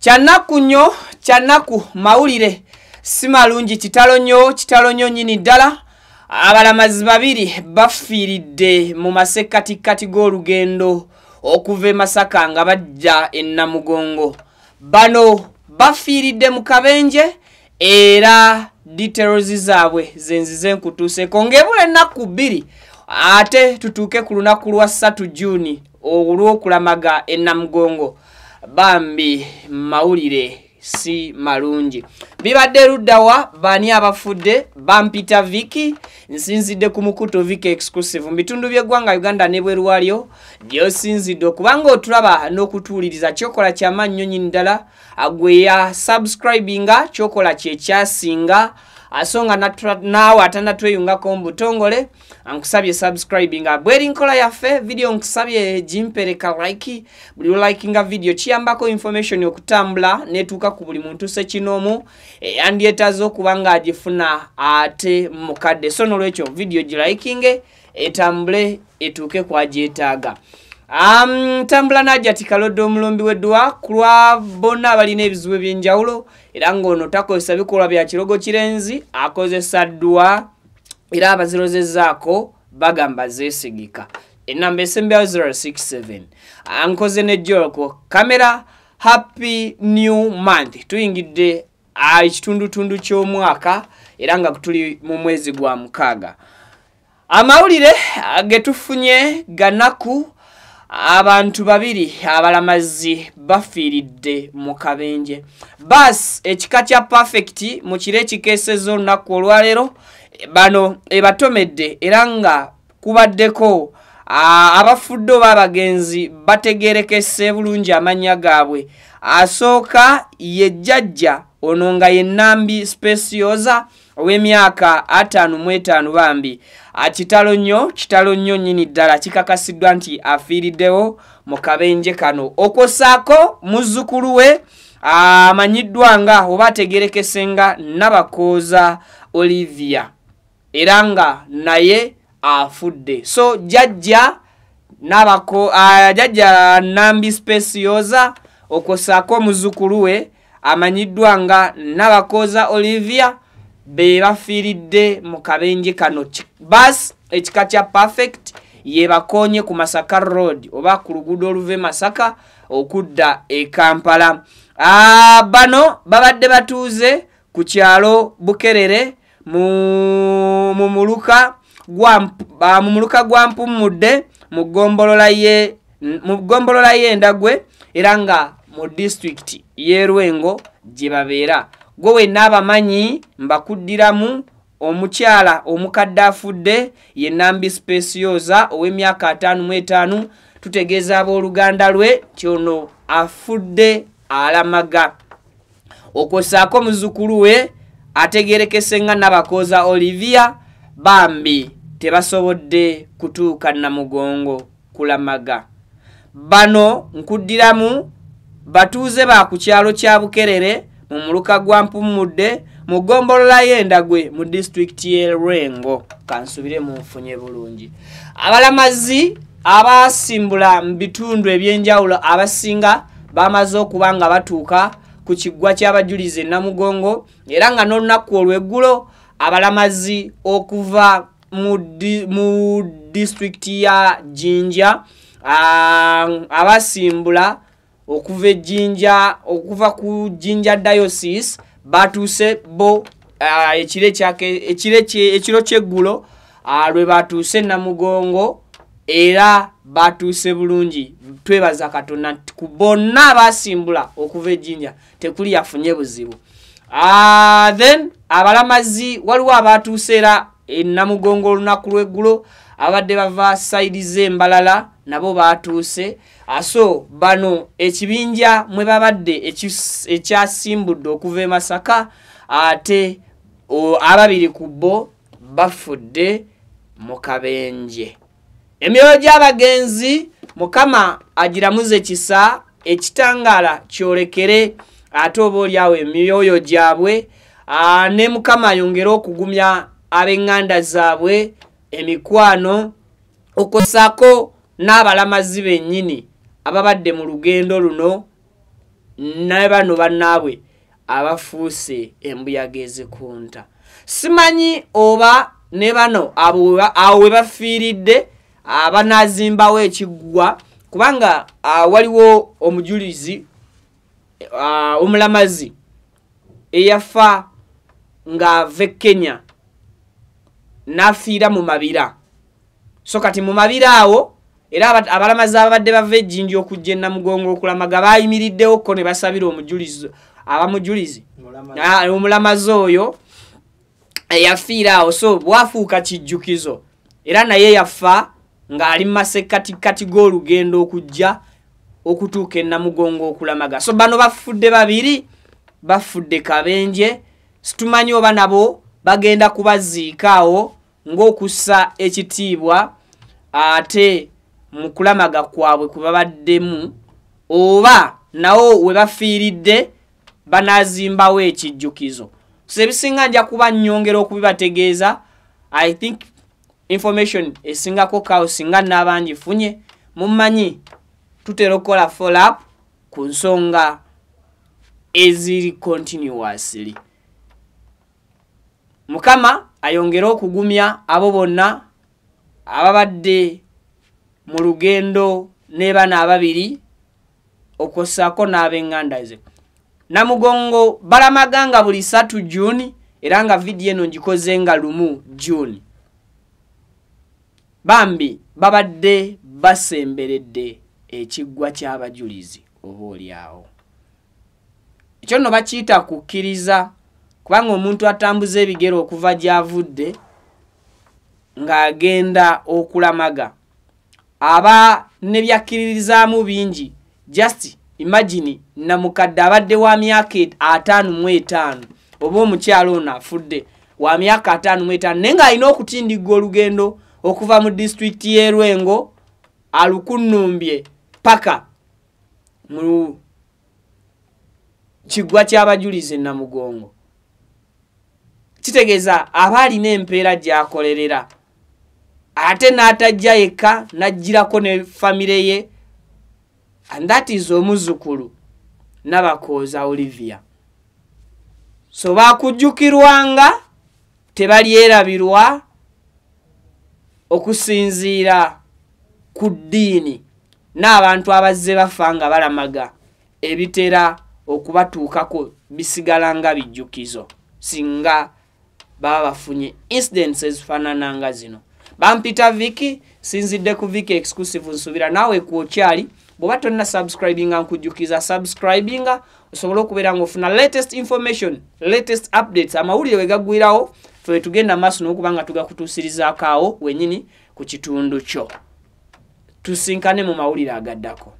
kyanaku nnyo kyanaku mawulire si malungi kitalo nnyo kitalo nnyo nnyini ddala abalamazi babiri bafiiridde mu masekkatikkati g'olugendo okuva e masaka nga bajja enamugongo bano bafiiridde mu kabenje era diterozi zaabwe zenzize nkutuuseko ngaebula ennaku bbiri ate tutuuke ku lunaku lwa satu juuni olw'okulamaga ennamugongo bambi mawulire si malungi bibadde ruddawa baani abafudde bampita viki nsinzidde ku mukuto viki exclusive mubitundu byeggwanga uganda nebwerwalyo gyosinzidde okubanga otulaba n'okutuwuliriza kyokola kyamannyonyi ddala agweya subscribinga kyokola kyekyasinga asonga naawe atanatweyungako mubutongole ankusabye subscribing abweri nkola yaffe vidiyo nkusabye gimpereka like buli olikinga vidiyo kiyambako information okutambula netuuka ku buli muntu sekinoomu eyandyetaze eh, okuba nga agifuna ate mukadde so nolwekyo vidiyo gilikinge etambule etuuke kwagyetaaga Um, tambula najja tikalodde omulumbi weddwa kulwa bonna abalina ebizibu ebyenjawulo era ng'ono takozesa bikolwa bya kirogo kirenzi akozesa ddwa era abazirozezaako bagamba zeesigika enamba esembyawo 067 ankoze ah, ne joko kamera happy new month tuyingidde ah, ekitundutundu ky'omwaka era nga tuli mu mwezi gwa mukaaga amawulire ah, getufunye ganaku abantu babiri abalamazi bafiiridde mu kabenje bas ekika kya perfect mu kiro ekikeesezza olunaku olwaleero bano ebatomedde era nga kubaddeko abafudde oba abagenzi bategeerekese bulungi amannya gaabwe asooka yejjajja ono nga yennambi specioza w'emyaka ataano mu etaano bambi kitalo nnyo kitalo nnyo nnyini ddala kikakasiddwa nti afiiriddewo mu kabenje kano okwosaako muzzukulu we amanyiddwa nga oba ategerekese nga nabakooza olivia era nga naye afudde so jajja nabako jajja nambi spesioza okwosaako omuzzukulu we amanyiddwa nga nabakooza olivia bebafiridde mu kabenje kano bas ekika kya perfect yebakonye ku masaka road oba ku luguudo oluva e masaka okudda ekampala ah, bano babadde batuuze ku kyalo bukerere mu muluka gwa mpummudde mu ggombolola yendagwe era nga mu disitulikiti yerwengo gye babeera gwe wenna abamanyi mbakuddiramu omukyala omukadde afudde ye nambi spesioza ow'emyaka ataano mu etaano tutegeeza ab'oluganda lwe kyono afudde alamaga okwosaako muzukulu we ategerekese nga nabakooza olivia bambi tebasobodde kutuuka namugongo kulamaga bano nkuddiramu batuuze ba ku kyalo kya bukerere mumuluka gwa mpumudde mugombolola yendagwe mu district ye rwengo kansubire munfunye bulungi abalamazi abasimbula mubitundu ebyenjawulo abasinga bamaze okuba nga batuuka ku kiggwa kyabajulizi enamugongo era nga n'olunaku olweggulo abalamazi okuva mu disitulikiti ya jinja abasimbula uh, okuva ejjinja okuva ku jjinja diocese batuuse bo ekiro kyeggulo lwe batuuse namugongo era batuuse bulungi twebaza katonda nti ku bonna abasimbula okuva ejjinja tekuli yafunye buzibu then abalamazi waliwo abatuuse era enamugongo olunaku lweggulo abadde bavasayirize embalala nabo batuuse aso ah, bano ekibinja mwe babadde ekyasimbudde okuva emasaka ate ababiri ku bo bafudde mu kabenje emyoyo gy'abagenzi mukama agiramuze kisa ekitangaala kyolekere ate oba olyawo emyoyo gyabwe ah, ne mukama ayongere okugumya ab'eŋŋanda zaabwe emikwano okosako n'abalamazi bennyini ababadde mu lugendo luno ne bano bannaabwe abafuuse embuyaga ezikunta simanyi oba ne bano awo we bafiiridde abanazimbawo ekiggwa kubanga waliwo omujulizi omulamazi eyafa ng'ava e kenya nafiira mu mabira so kati mu mabira awo era abalamazi ababadde bava ejjinja okujja enamugongo okulamaga bayimiriddewo ko ne basabira omujulizi abamujulizi omulamazi ah, oyo eyafiira awo so bwafuuka kijjukizo era naye yafa ng'ali mumasekkatikati g'olugendo okujja okutuuka enamugongo okulamaga so bano bafudde babiri bafudde kabenje situmanyi oba nabo bagenda kubaziika awo ng'okussa ekitiibwa ate mu kulamaga kwabwe kwe babaddemu oba nawo we bafiiridde banaazimbawo ekijjukizo so ebisinga nja kuba nnyongera okubibategeeza i think information esingako kawo singa n'abangi funye mumanyi tutera okukola follow up ku nsonga eziri continuously mukama ayongere okugumya abo bonna ababadde mu lugendo nebana ababiri okwossaako n'abenganda ze namugongo balamaga nga buli satu juni era nga vidiyo eno ngikoze nga lumu juni bambi babadde basemberedde ekiggwa ky'abajulizi oba oliawo ekyo nno bakiyita kukkiriza kubanga omuntu atambuza ebigero okuva gyavudde ng'agenda okulamaga aba nebyakkiririzaamu bingi just imagini namukadde abadde wa myaka ataano mu etaano oba omukyalo ono afudde wa myaka ataano mu etaano naye ng'alina okutindigga olugendo okuva mu disitulikiti yerwengo alukunumbye paka mu kigwa ky'abajulizi namugongo kitegeeza aba alina empeera gy'akolerera ate n'atajja yekka n'ajjirako ne famire ye andatiza omuzzukulu nabakooza olivia so baakujjukirwanga tebalyerabirwa okusinziira ku ddiini n'abantu abazze bafa nga balamaga ebitera okubatuukako bisigala nga bijjukizo singa babafunye incidents ezifaanana nga zino bampita viki sinzidde ku viki exclusive nsuubira naawe kwokyali bw'oba tonna subscribinga nkujjukiza subscribinga osobole okubeera ngaofuna latest information latest updates amawulire we gaggwirawo fe tugenda maaso n'okuba nga tugakutuusirizakoawo wenyini ku kitundu kyo tusinkane mu mawulire agaddako